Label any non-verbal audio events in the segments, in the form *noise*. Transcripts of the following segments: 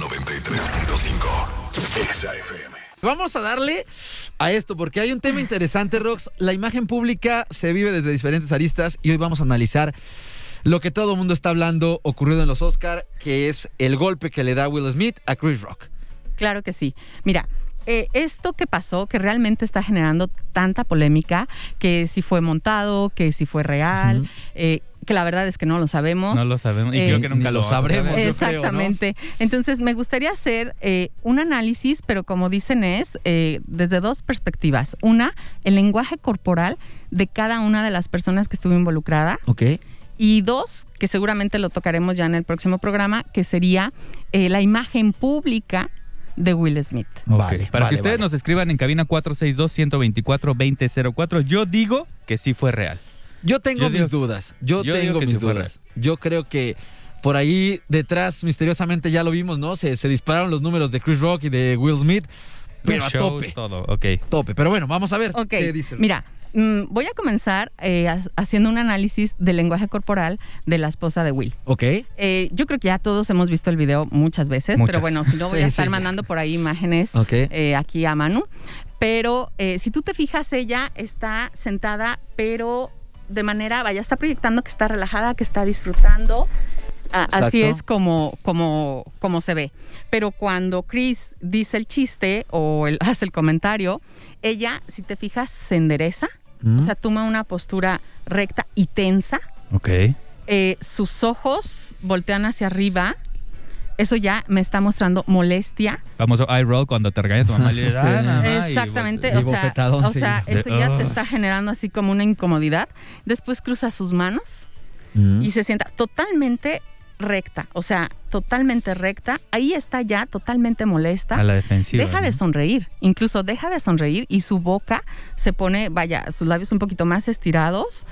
93.5. Vamos a darle a esto porque hay un tema interesante, Rox. La imagen pública se vive desde diferentes aristas y hoy vamos a analizar lo que todo el mundo está hablando ocurrido en los Oscar, que es el golpe que le da Will Smith a Chris Rock. Claro que sí. Mira, eh, esto que pasó, que realmente está generando tanta polémica, que si fue montado, que si fue real, que la verdad es que no lo sabemos. No lo sabemos y creo eh, que nunca lo sabremos. Exactamente. Creo, ¿no? Entonces, me gustaría hacer eh, un análisis, pero como dicen es, eh, desde dos perspectivas. Una, el lenguaje corporal de cada una de las personas que estuvo involucrada. Ok. Y dos, que seguramente lo tocaremos ya en el próximo programa, que sería la imagen pública de Will Smith. Vale. Para que ustedes nos escriban en cabina 462-124-2004, yo digo que sí fue real. Yo tengo mis dudas. Yo, tengo mis dudas. Yo creo que por ahí detrás, misteriosamente, ya lo vimos, ¿no? Se, se dispararon los números de Chris Rock y de Will Smith. Pero a tope. Todo. Okay. Tope. Pero bueno, vamos a ver qué dicen. Mira, mm, voy a comenzar eh, haciendo un análisis del lenguaje corporal de la esposa de Will. Ok. Eh, yo creo que ya todos hemos visto el video muchas veces, pero bueno, si no *laughs* voy a estar mandando por ahí imágenes eh, aquí a Manu. Pero si tú te fijas, ella está sentada, pero de manera, vaya, está proyectando que está relajada, que está disfrutando. Ah, así es como, como, como se ve. Pero cuando Chris dice el chiste o *laughs* hace el comentario, ella, si te fijas, se endereza, mm. o sea, toma una postura recta y tensa. Ok. Eh, sus ojos voltean hacia arriba eso ya me está mostrando molestia. Famoso eye roll cuando te regaña tu mamá. *laughs* Ah, Exactamente, o, sea, eso ya te ah. está generando así como una incomodidad. Después cruza sus manos mm. y se sienta totalmente recta, o sea, totalmente recta, ahí está ya totalmente molesta. A la defensiva. Deja de sonreír, incluso deja de sonreír y su boca se pone, vaya, sus labios un poquito más estirados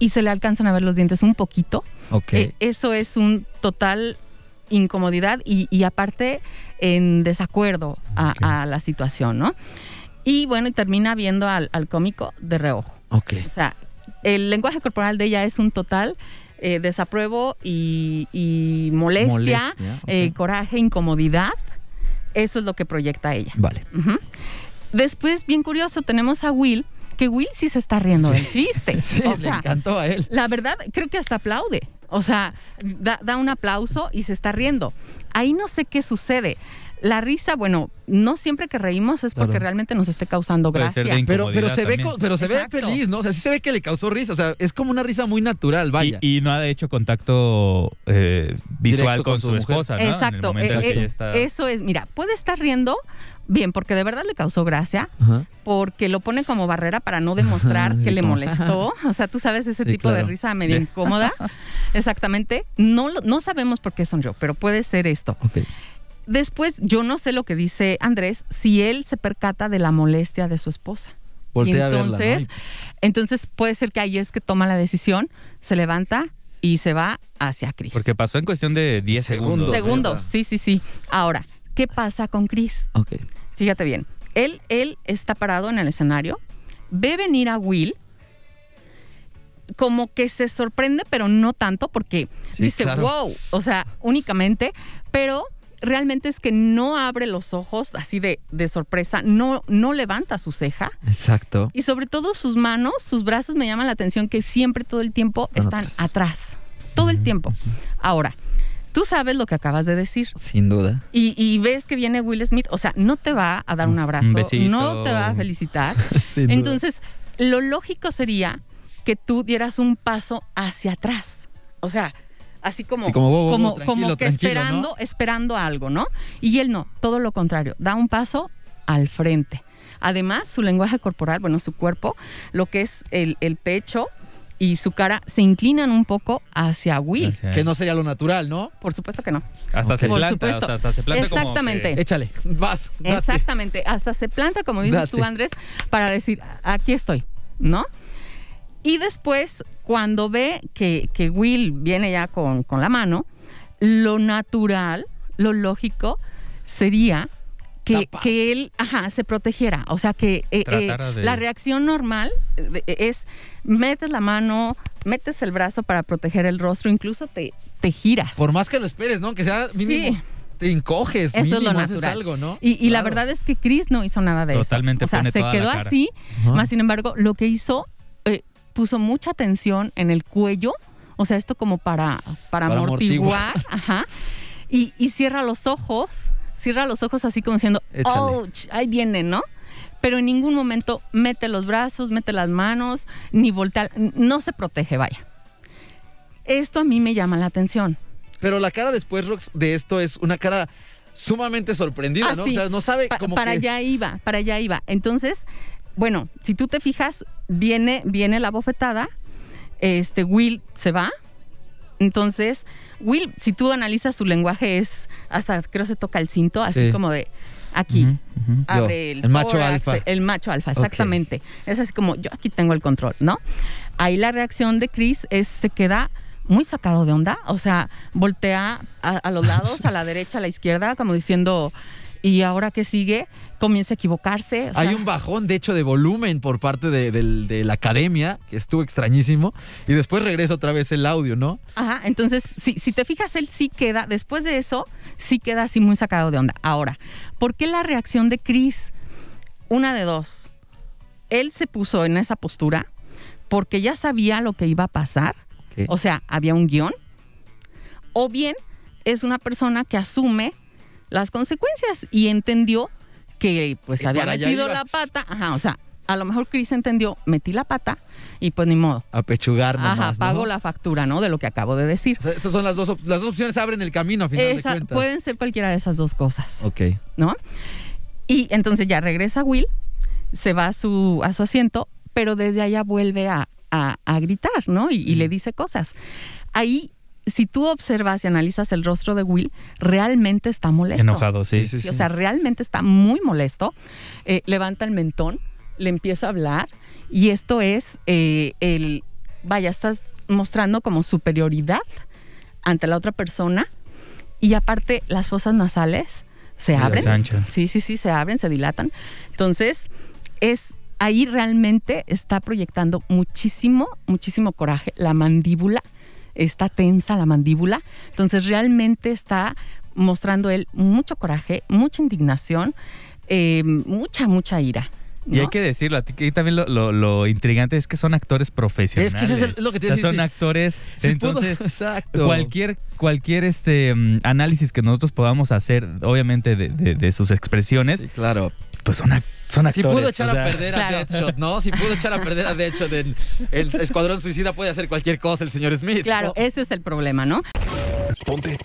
y se le alcanzan a ver los dientes un poquito. Ok. Eh, eso es un total incomodidad y, aparte en desacuerdo a, la situación, ¿no? Y bueno, y termina viendo al, cómico de reojo. Okay. O sea, el lenguaje corporal de ella es un total eh, desapruebo y, molestia, eh, coraje, incomodidad. Eso es lo que proyecta ella. Vale. Después, bien curioso, tenemos a Will, que Will sí se está riendo del chiste. *laughs* Sí, le encantó a él. La verdad, creo que hasta aplaude. O sea, da, un aplauso y se está riendo. Ahí no sé qué sucede la risa, bueno, no siempre que reímos es porque realmente nos esté causando gracia. Pero, se ve, pero se ve feliz, ¿no? O sea, sí se ve que le causó risa. O sea, es como una risa muy natural, vaya. Y, no ha hecho contacto eh, visual con, su, esposa, ¿no? Exacto. Eh, eh, eso es, mira, puede estar riendo. Bien, porque de verdad le causó gracia, porque lo pone como barrera para no demostrar *laughs* que le molestó. *laughs* O sea, tú sabes ese tipo de risa medio incómoda. *laughs* Exactamente. No, no sabemos por qué son yo, pero puede ser esto. Okay después, yo no sé lo que dice Andrés, si él se percata de la molestia de su esposa. Voltea entonces, entonces puede ser que ahí es que toma la decisión, se levanta y se va hacia Chris. Porque pasó en cuestión de 10 segundos. Segundos, sí, sí, sí. Ahora, ¿qué pasa con Chris? Ok. Fíjate bien, él, él está parado en el escenario, ve venir a Will, como que se sorprende, pero no tanto, porque dice, wow, o sea, únicamente, pero realmente es que no abre los ojos así de, de sorpresa, no, no levanta su ceja. Exacto. Y sobre todo sus manos, sus brazos me llaman la atención que siempre todo el tiempo están, atrás. Todo el tiempo. Ahora, tú sabes lo que acabas de decir. Sin duda. Y, ves que viene Will Smith, o sea, no te va a dar un abrazo, no te va a felicitar. *laughs* Entonces, lo lógico sería que tú dieras un paso hacia atrás. O sea, así como, como, que esperando, esperando algo, ¿no? Y él no, todo lo contrario, da un paso al frente. Además, su lenguaje corporal, bueno, su cuerpo, lo que es el, pecho y su cara se inclinan un poco hacia Will. Que no sería lo natural, ¿no? Por supuesto que no. Hasta se planta, hasta se Exactamente. Échale, vas. Exactamente, hasta se planta, como dices tú, Andrés, para decir, aquí estoy, ¿no? Y después, cuando ve que, Will viene ya con, la mano, lo natural, lo lógico, sería que, él ajá, se protegiera. O sea, que eh, eh, la reacción normal eh, es metes la mano, metes el brazo para proteger el rostro, incluso te, te giras. Por más que lo esperes, ¿no? Que sea mínimo. Te encoges, Eso es lo Algo, ¿no? Y, la verdad es que Chris no hizo nada de eso. Totalmente. O sea, se quedó así, más sin embargo, lo que hizo puso mucha tensión en el cuello, o sea, esto como para, para, amortiguar, Ajá, y, cierra los ojos, cierra los ojos así como diciendo, ouch, ahí viene, ¿no? Pero en ningún momento mete los brazos, mete las manos, ni voltea, no se protege, vaya. Esto a mí me llama la atención. Pero la cara después, Rox, de esto es una cara sumamente sorprendida, ¿no? Ah, o sea, no sabe como cómo. Para allá iba, para allá iba. Entonces, bueno, si tú te fijas, viene, viene la bofetada, este, Will se va. Entonces, Will, si tú analizas su lenguaje, es hasta creo se toca el cinto, así como de aquí. Abre el, macho alfa. El macho alfa, exactamente. Es así como yo aquí tengo el control, ¿no? Ahí la reacción de Chris es se queda muy sacado de onda, o sea, voltea a los *laughs* lados, a la derecha, a la izquierda, como diciendo, y ahora que sigue comienza a equivocarse. Hay un bajón, de hecho, de volumen por parte de, la academia, que estuvo extrañísimo, y después regresa otra vez el audio, ¿no? Ajá, entonces, si, te fijas, él sí queda, después de eso, sí queda así muy sacado de onda. Ahora, ¿por qué la reacción de Chris? Una de dos. Él se puso en esa postura porque ya sabía lo que iba a pasar, o sea, había un guión, o bien es una persona que asume las consecuencias y entendió que pues había metido la pata, ajá, o sea, a lo mejor Chris entendió, metí la pata y pues ni modo. a nomás, Ajá, pago la factura, ¿no? De lo que acabo de decir. esas son las dos, las dos opciones abren el camino a final de cuentas. Pueden ser cualquiera de esas dos cosas. Ok. ¿No? Y entonces ya regresa Will, se va a su, a su asiento, pero desde allá vuelve a, gritar, ¿no? Y, y, le mm. dice cosas. Ahí si tú observas y analizas el rostro de Will, realmente está molesto. Enojado, sí. sí, o sea, realmente está muy molesto. Eh, levanta el mentón, le empieza a hablar y esto es eh, el, vaya, estás mostrando como superioridad ante la otra persona y aparte las fosas nasales se abren. Sí, sí, sí, se abren, se dilatan. Entonces, es ahí realmente está proyectando muchísimo, muchísimo coraje la mandíbula está tensa la mandíbula. Entonces realmente está mostrando él mucho coraje, mucha indignación, eh, mucha, mucha ira. Y hay que decirlo, a ti también lo, intrigante es que son actores profesionales. Es que eso es lo que te o Son actores. entonces, *laughs* cualquier, cualquier este mm, análisis que nosotros podamos hacer, obviamente, de, sus expresiones. claro. Pues son actores si pudo echar a perder a Deadshot, ¿no? Si pudo echar a perder a Deadshot, el, Escuadrón Suicida puede hacer cualquier cosa el señor Smith. Claro, ese es el problema, ¿no? Ponte